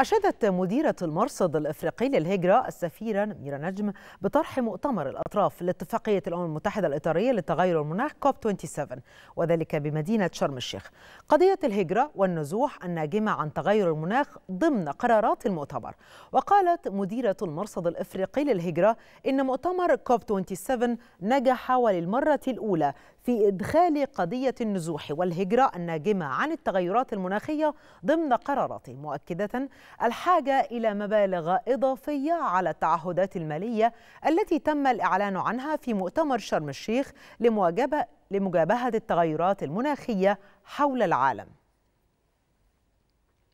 أشادت مديرة المرصد الإفريقي للهجرة السفيرة نميرة نجم بطرح مؤتمر الأطراف لاتفاقية الأمم المتحدة الإطارية للتغير المناخ كوب 27 وذلك بمدينة شرم الشيخ قضية الهجرة والنزوح الناجمة عن تغير المناخ ضمن قرارات المؤتمر وقالت مديرة المرصد الإفريقي للهجرة إن مؤتمر كوب 27 نجح وللمرة الأولى في إدخال قضية النزوح والهجرة الناجمة عن التغيرات المناخية ضمن قراراته مؤكدة الحاجة إلى مبالغ إضافية على التعهدات المالية التي تم الإعلان عنها في مؤتمر شرم الشيخ لمواجهة التغيرات المناخية حول العالم